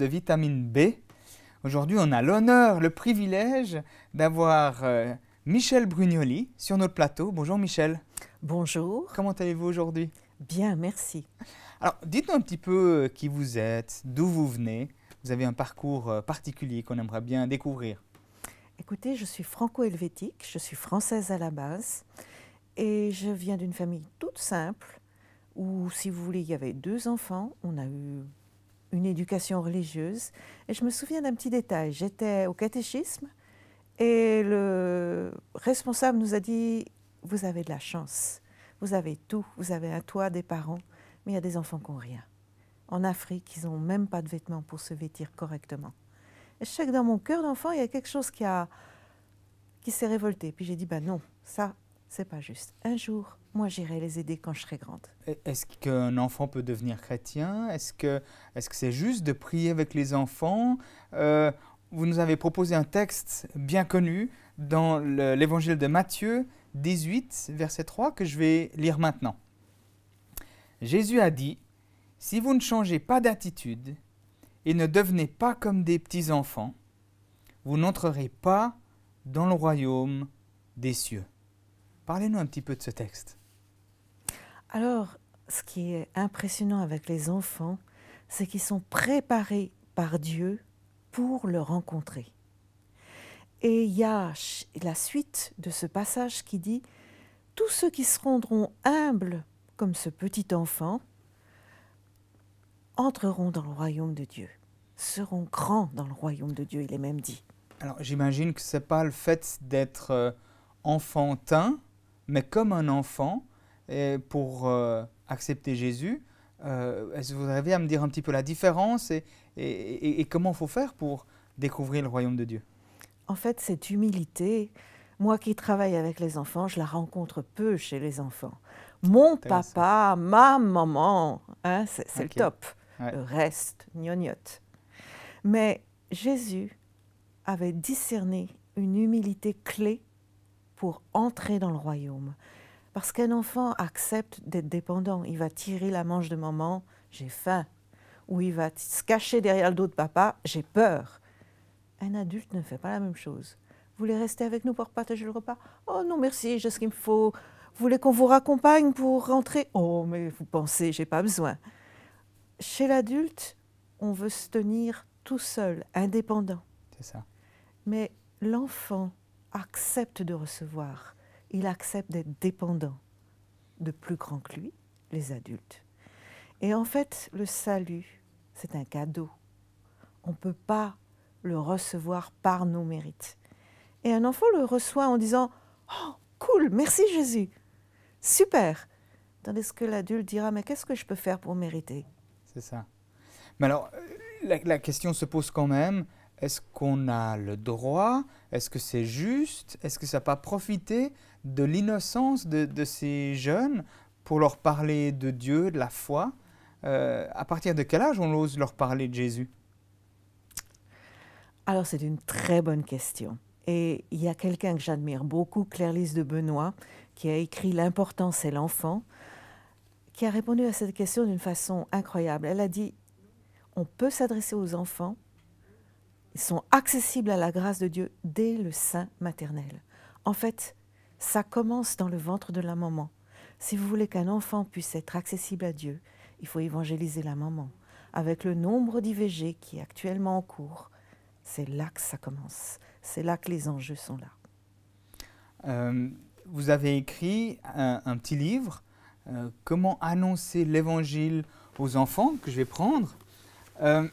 de vitamine B. Aujourd'hui, on a l'honneur, le privilège d'avoir euh, Michel Brugnoli sur notre plateau. Bonjour Michel. Bonjour. Comment allez-vous aujourd'hui Bien, merci. Alors, dites-nous un petit peu euh, qui vous êtes, d'où vous venez. Vous avez un parcours euh, particulier qu'on aimerait bien découvrir. Écoutez, je suis franco-helvétique, je suis française à la base et je viens d'une famille toute simple où, si vous voulez, il y avait deux enfants. On a eu une éducation religieuse. Et je me souviens d'un petit détail. J'étais au catéchisme et le responsable nous a dit, vous avez de la chance, vous avez tout, vous avez un toit, des parents, mais il y a des enfants qui n'ont rien. En Afrique, ils n'ont même pas de vêtements pour se vêtir correctement. Et je sais que dans mon cœur d'enfant, il y a quelque chose qui, a, qui s'est révolté. Puis j'ai dit, ben non, ça, c'est pas juste. Un jour, moi j'irai les aider quand je serai grande. E, est-ce qu'un enfant peut devenir chrétien Est-ce que c'est -ce c'est juste de prier avec les enfants euh, Vous nous avez proposé un texte bien connu dans l'évangile de Matthieu 18, verset 3, que je vais lire maintenant. Jésus a dit, Si vous ne changez pas d'attitude et ne devenez pas comme des petits-enfants, vous n'entrerez pas dans le royaume des cieux. Parlez-nous un petit peu de ce texte. Alors, ce qui est impressionnant avec les enfants, c'est qu'ils sont préparés par Dieu pour le rencontrer. Et il y a la suite de ce passage qui dit, Tous ceux qui se rendront humbles comme ce petit enfant entreront dans le royaume de Dieu, seront grands dans le royaume de Dieu, il est même dit. Alors j'imagine que ce n'est pas le fait d'être euh, enfantin, mais comme un enfant, pour euh, accepter Jésus. Euh, est-ce que vous arrivez à me dire un petit peu la différence et, comment il faut faire pour découvrir le royaume de Dieu En fait, cette humilité, moi qui travaille avec les enfants, je la rencontre peu chez les enfants. Mon papa, ma maman, hein, c'est le top. Le reste, gnognote. Mais Jésus avait discerné une humilité clé pour entrer dans le royaume. Parce qu'un enfant accepte d'être dépendant. Il va tirer la manche de maman, j'ai faim. Ou il va se cacher derrière le dos de papa, j'ai peur. Un adulte ne fait pas la même chose. Vous voulez rester avec nous pour partager le repas Oh non, merci, j'ai ce qu'il me faut. Vous voulez qu'on vous raccompagne pour rentrer Oh, mais vous pensez, j'ai pas besoin. Chez l'adulte, on veut se tenir tout seul, indépendant. C'est ça. Mais l'enfant accepte de recevoir il accepte d'être dépendant de plus grands que lui, les adultes. Et en fait, le salut, c'est un cadeau. On ne peut pas le recevoir par nos mérites. Et un enfant le reçoit en disant Oh, cool, merci Jésus, super. Tandis que l'adulte dira Mais qu'est-ce que je peux faire pour mériter C'est ça. Mais alors, euh, la, la, question se pose quand même est-ce qu'on a le droit Est-ce que c'est juste Est-ce que ça n'a pas profiter de l'innocence de, ces jeunes pour leur parler de Dieu, de la foi euh, À partir de quel âge on ose leur parler de Jésus Alors c'est une très bonne question. Et il y a quelqu'un que j'admire beaucoup, Claire-Lise de Benoît, qui a écrit L'importance c'est l'enfant, qui a répondu à cette question d'une façon incroyable. Elle a dit, on peut s'adresser aux enfants, ils sont accessibles à la grâce de Dieu dès le sein maternel. En fait, ça commence dans le ventre de la maman. Si vous voulez qu'un enfant puisse être accessible à Dieu, il faut évangéliser la maman. Avec le nombre d'IVG qui est actuellement en cours, c'est là que ça commence. C'est là que les enjeux sont là. Euh, vous avez écrit un, petit livre, euh, Comment annoncer l'évangile aux enfants, que je vais prendre. Euh,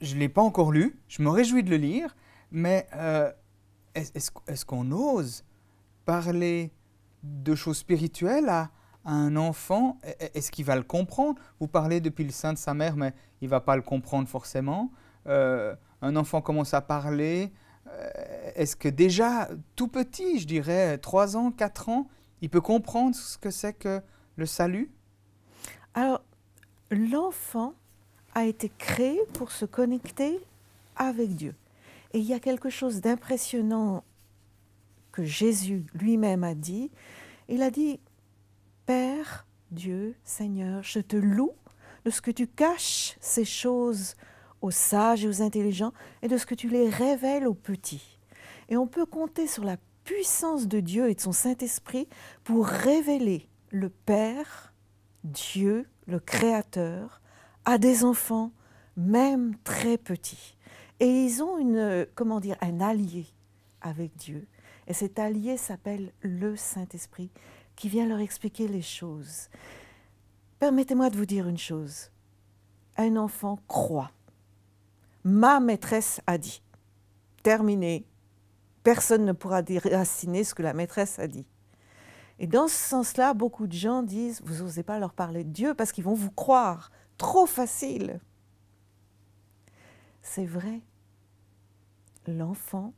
je ne l'ai pas encore lu, je me réjouis de le lire, mais euh, est-ce qu'on ose parler de choses spirituelles à, un enfant e, e, Est-ce qu'il va le comprendre Vous parlez depuis le sein de sa mère, mais il ne va pas le comprendre forcément. Euh, un enfant commence à parler. Euh, est-ce que déjà, tout petit, je dirais, 3 ans, 4 ans, il peut comprendre ce que c'est que le salut Alors, l'enfant a été créé pour se connecter avec Dieu. Et il y a quelque chose d'impressionnant que Jésus lui-même a dit. Il a dit, Père, Dieu, Seigneur, je te loue de ce que tu caches ces choses aux sages et aux intelligents et de ce que tu les révèles aux petits. Et on peut compter sur la puissance de Dieu et de son Saint-Esprit pour révéler le Père, Dieu, le Créateur, à des enfants, même très petits. Et ils ont une, comment dire, un allié avec Dieu. Et cet allié s'appelle le Saint-Esprit qui vient leur expliquer les choses. Permettez-moi de vous dire une chose. Un enfant croit. Ma maîtresse a dit. Terminé. Personne ne pourra déraciner ce que la maîtresse a dit. Et dans ce sens-là, beaucoup de gens disent, vous n'osez pas leur parler de Dieu parce qu'ils vont vous croire trop facile. C'est vrai, l'enfant,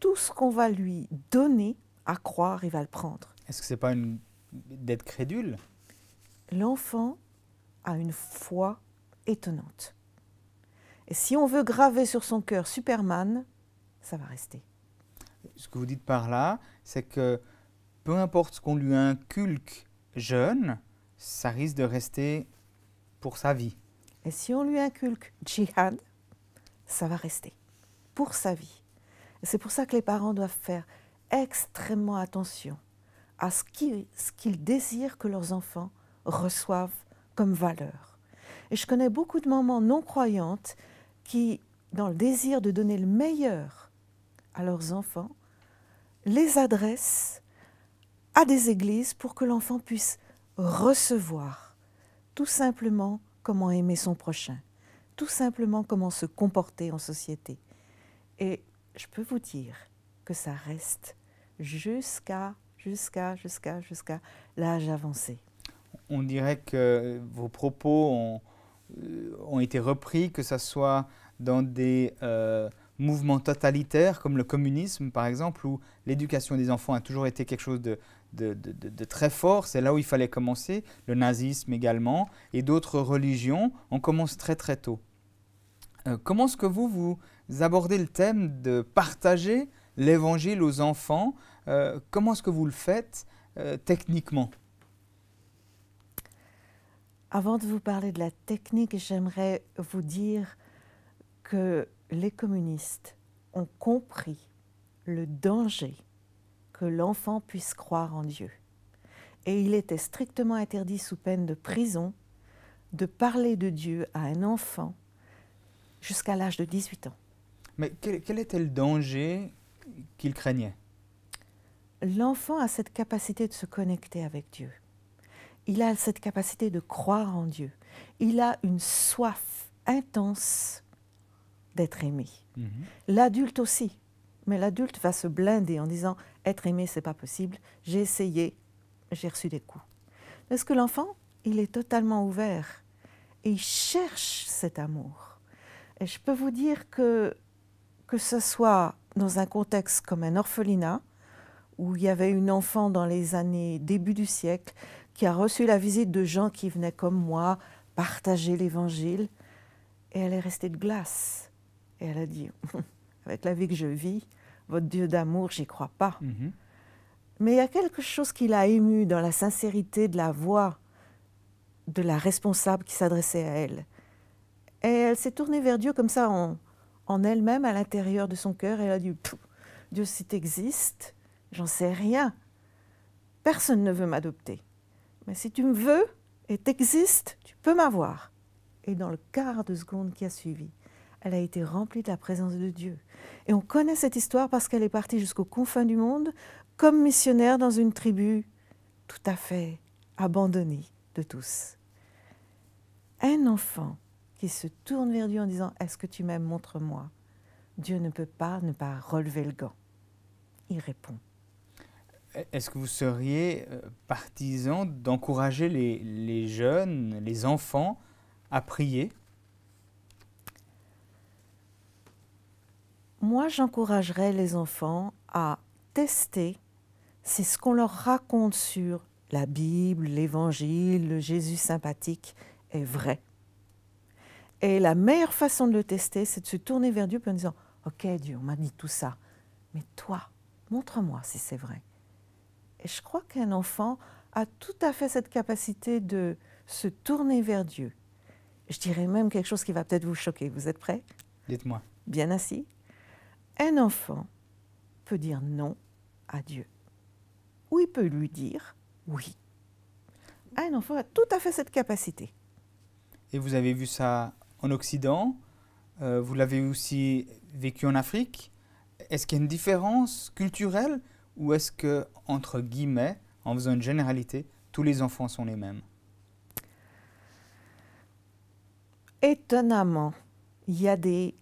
tout ce qu'on va lui donner à croire, il va le prendre. Est-ce que ce n'est pas une... d'être crédule L'enfant a une foi étonnante. Et si on veut graver sur son cœur Superman, ça va rester. Ce que vous dites par là, c'est que peu importe ce qu'on lui inculque jeune, ça risque de rester pour sa vie. Et si on lui inculque djihad, ça va rester pour sa vie. C'est pour ça que les parents doivent faire extrêmement attention à ce qu'ils désirent que leurs enfants reçoivent comme valeur. Et je connais beaucoup de mamans non croyantes qui, dans le désir de donner le meilleur à leurs enfants, les adressent à des églises pour que l'enfant puisse recevoir tout simplement comment aimer son prochain, tout simplement comment se comporter en société. Et je peux vous dire que ça reste jusqu'à, jusqu'à, jusqu'à, jusqu'à l'âge avancé. On dirait que vos propos ont, euh, été repris, que ce soit dans des euh, mouvements totalitaires comme le communisme par exemple, où l'éducation des enfants a toujours été quelque chose de, de, très fort, c'est là où il fallait commencer, le nazisme également, et d'autres religions, on commence très très tôt. Euh, comment est-ce que vous, vous abordez le thème de partager l'évangile aux enfants euh, Comment est-ce que vous le faites euh, techniquement Avant de vous parler de la technique, j'aimerais vous dire que les communistes ont compris le danger que l'enfant puisse croire en Dieu. Et il était strictement interdit sous peine de prison de parler de Dieu à un enfant jusqu'à l'âge de 18 ans. Mais quel, était le danger qu'il craignait L'enfant a cette capacité de se connecter avec Dieu. Il a cette capacité de croire en Dieu. Il a une soif intense d'être aimé. Mhm. L'adulte aussi. Mais l'adulte va se blinder en disant être aimé, c'est pas possible, j'ai essayé, j'ai reçu des coups. ce que l'enfant, il est totalement ouvert et il cherche cet amour. Et je peux vous dire que, que ce soit dans un contexte comme un orphelinat, où il y avait une enfant dans les années début du siècle qui a reçu la visite de gens qui venaient comme moi partager l'évangile, et elle est restée de glace. Et elle a dit avec la vie que je vis, votre Dieu d'amour, j'y crois pas. Mhm. Mais il y a quelque chose qui l'a émue dans la sincérité de la voix de la responsable qui s'adressait à elle. Et elle s'est tournée vers Dieu comme ça en, en elle-même, à l'intérieur de son cœur. Et Elle a dit Dieu, si tu existes, j'en sais rien. Personne ne veut m'adopter. Mais si tu me veux et t'existes, tu peux m'avoir. Et dans le quart de seconde qui a suivi, elle a été remplie de la présence de Dieu. Et on connaît cette histoire parce qu'elle est partie jusqu'aux confins du monde comme missionnaire dans une tribu tout à fait abandonnée de tous. Un enfant qui se tourne vers Dieu en disant Est-ce que tu m'aimes Montre-moi. Dieu ne peut pas ne pas relever le gant. Il répond. Est-ce que vous seriez euh, partisan d'encourager les, les jeunes, les enfants à prier moi j'encouragerais les enfants à tester c'est ce qu'on leur raconte sur la Bible, l'Évangile, le Jésus sympathique est vrai. Et la meilleure façon de le tester, c'est de se tourner vers Dieu en disant Ok, Dieu, on m'a dit tout ça, mais toi, montre-moi si c'est vrai. Et je crois qu'un enfant a tout à fait cette capacité de se tourner vers Dieu. Je dirais même quelque chose qui va peut-être vous choquer. Vous êtes prêts Dites-moi. Bien assis un enfant peut dire non à Dieu. Ou il peut lui dire oui. Un enfant a tout à fait cette capacité. Et vous avez vu ça en Occident, euh, vous l'avez aussi vécu en Afrique. Est-ce qu'il y a une différence culturelle ou est-ce que, entre guillemets, en faisant une généralité, tous les enfants sont les mêmes Étonnamment, il y a des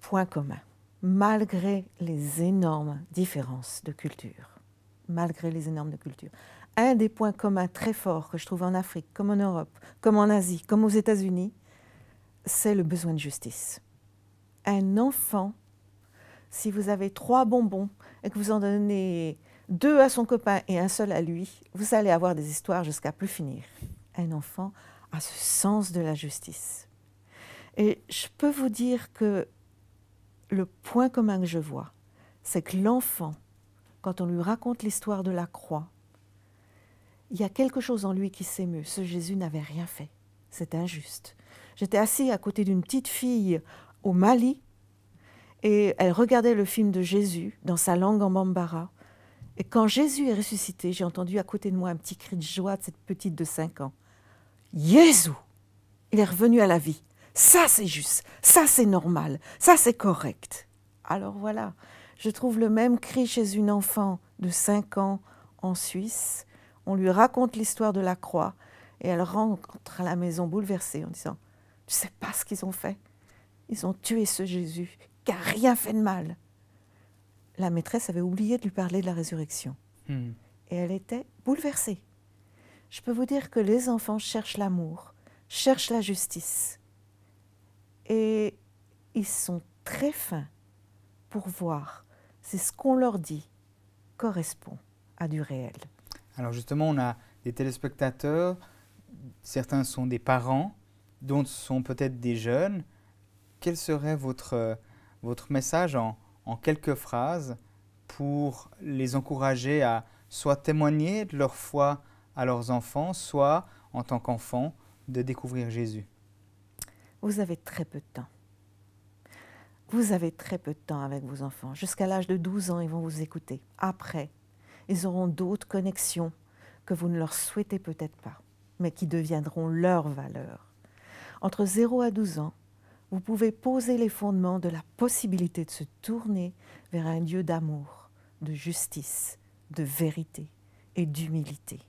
points communs malgré les énormes différences de culture. Malgré les énormes de culture. Un des points communs très forts que je trouve en Afrique, comme en Europe, comme en Asie, comme aux États-Unis, c'est le besoin de justice. Un enfant, si vous avez trois bonbons et que vous en donnez deux à son copain et un seul à lui, vous allez avoir des histoires jusqu'à plus finir. Un enfant a ce sens de la justice. Et je peux vous dire que le point commun que je vois, c'est que l'enfant, quand on lui raconte l'histoire de la croix, il y a quelque chose en lui qui s'émeut. Ce Jésus n'avait rien fait. C'est injuste. J'étais assis à côté d'une petite fille au Mali et elle regardait le film de Jésus dans sa langue en bambara. Et quand Jésus est ressuscité, j'ai entendu à côté de moi un petit cri de joie de cette petite de 5 ans. Jésus Il est revenu à la vie. Ça, c'est juste. Ça, c'est normal. Ça, c'est correct. Alors voilà, je trouve le même cri chez une enfant de 5 ans en Suisse. On lui raconte l'histoire de la croix et elle rentre à la maison bouleversée en disant Tu sais pas ce qu'ils ont fait Ils ont tué ce Jésus qui n'a rien fait de mal. La maîtresse avait oublié de lui parler de la résurrection. Hmm. Et elle était bouleversée. Je peux vous dire que les enfants cherchent l'amour, cherchent la justice et ils sont très fins pour voir si ce qu'on leur dit correspond à du réel. Alors justement, on a des téléspectateurs, certains sont des parents, d'autres sont peut-être des jeunes. Quel serait votre, message en, en quelques phrases pour les encourager à soit témoigner de leur foi à leurs enfants, soit en tant qu'enfants, de découvrir Jésus vous avez très peu de temps. Vous avez très peu de temps avec vos enfants. Jusqu'à l'âge de 12 ans, ils vont vous écouter. Après, ils auront d'autres connexions que vous ne leur souhaitez peut-être pas, mais qui deviendront leur valeur. Entre 0 à 12 ans, vous pouvez poser les fondements de la possibilité de se tourner vers un Dieu d'amour, de justice, de vérité et d'humilité.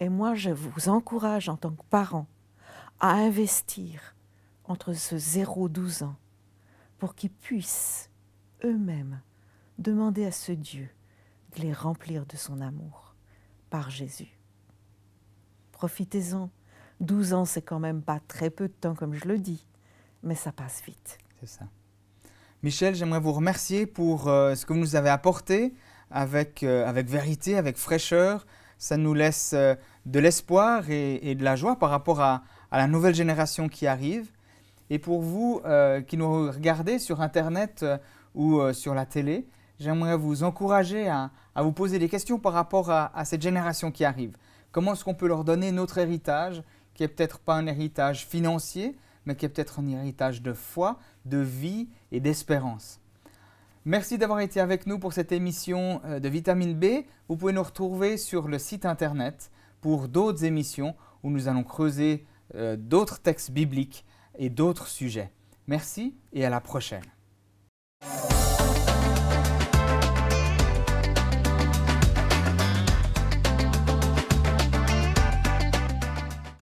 Et moi, je vous encourage en tant que parent à investir entre ce 0 12 ans pour qu'ils puissent eux-mêmes demander à ce Dieu de les remplir de son amour par Jésus. Profitez-en. 12 ans, c'est quand même pas très peu de temps, comme je le dis, mais ça passe vite. C'est ça. Michel, j'aimerais vous remercier pour euh, ce que vous nous avez apporté avec, euh, avec vérité, avec fraîcheur. Ça nous laisse euh, de l'espoir et, de la joie par rapport à la nouvelle génération qui arrive. Et pour vous euh, qui nous regardez sur Internet euh, ou euh, sur la télé, j'aimerais vous encourager à, vous poser des questions par rapport à, cette génération qui arrive. Comment est-ce qu'on peut leur donner notre héritage, qui n'est peut-être pas un héritage financier, mais qui est peut-être un héritage de foi, de vie et d'espérance. Merci d'avoir été avec nous pour cette émission de Vitamine B. Vous pouvez nous retrouver sur le site internet pour d'autres émissions où nous allons creuser d'autres textes bibliques et d'autres sujets. Merci et à la prochaine.